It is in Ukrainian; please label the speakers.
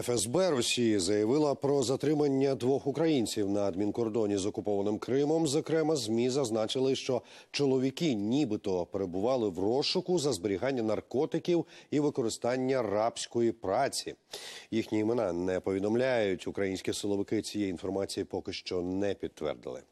Speaker 1: ФСБ Росії заявила про затримання двох українців на адмінкордоні з окупованим Кримом. Зокрема, змі зазначили, що чоловіки нібито перебували в розшуку за зберігання наркотиків і використання рабської праці. Їхні імена не повідомляють. Українські силовики цієї інформації поки що не підтвердили.